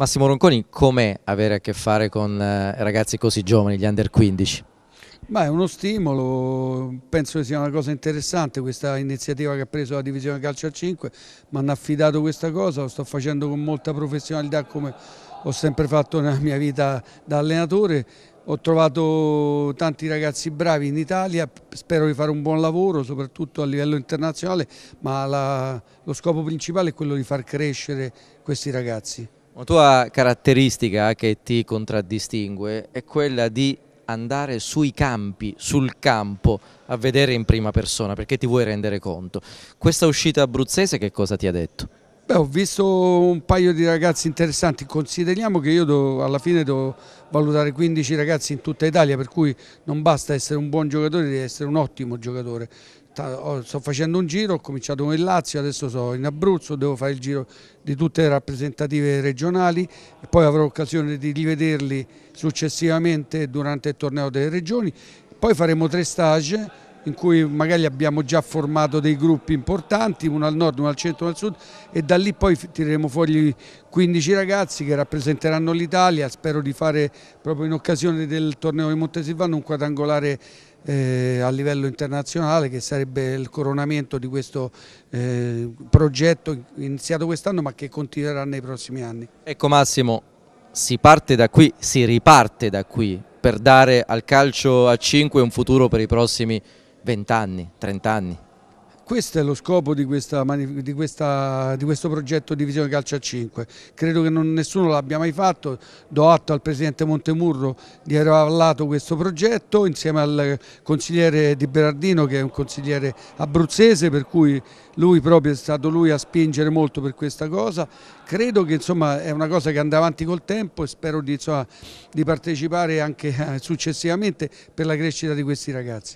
Massimo Ronconi, com'è avere a che fare con eh, ragazzi così giovani, gli under 15? Beh, è uno stimolo, penso che sia una cosa interessante questa iniziativa che ha preso la divisione calcio a 5, mi hanno affidato questa cosa, lo sto facendo con molta professionalità come ho sempre fatto nella mia vita da allenatore, ho trovato tanti ragazzi bravi in Italia, spero di fare un buon lavoro soprattutto a livello internazionale, ma la, lo scopo principale è quello di far crescere questi ragazzi. Una tua caratteristica che ti contraddistingue è quella di andare sui campi, sul campo, a vedere in prima persona, perché ti vuoi rendere conto. Questa uscita abruzzese che cosa ti ha detto? Beh, ho visto un paio di ragazzi interessanti, consideriamo che io do, alla fine devo valutare 15 ragazzi in tutta Italia, per cui non basta essere un buon giocatore, devi essere un ottimo giocatore. Oh, sto facendo un giro, ho cominciato con il Lazio, adesso sono in Abruzzo, devo fare il giro di tutte le rappresentative regionali e poi avrò occasione di rivederli successivamente durante il torneo delle regioni. Poi faremo tre stage in cui magari abbiamo già formato dei gruppi importanti, uno al nord, uno al centro, uno al sud e da lì poi tireremo fuori 15 ragazzi che rappresenteranno l'Italia, spero di fare proprio in occasione del torneo di Montesilvano un quadrangolare eh, a livello internazionale che sarebbe il coronamento di questo eh, progetto iniziato quest'anno ma che continuerà nei prossimi anni. Ecco Massimo, si parte da qui, si riparte da qui per dare al calcio a 5 un futuro per i prossimi 20 anni, 30 anni questo è lo scopo di, questa, di, questa, di questo progetto Divisione Calcio a 5. Credo che non, nessuno l'abbia mai fatto, do atto al Presidente Montemurro di aver avallato questo progetto insieme al consigliere Di Berardino che è un consigliere abruzzese per cui lui proprio è stato lui a spingere molto per questa cosa. Credo che insomma, è una cosa che andrà avanti col tempo e spero di, insomma, di partecipare anche eh, successivamente per la crescita di questi ragazzi.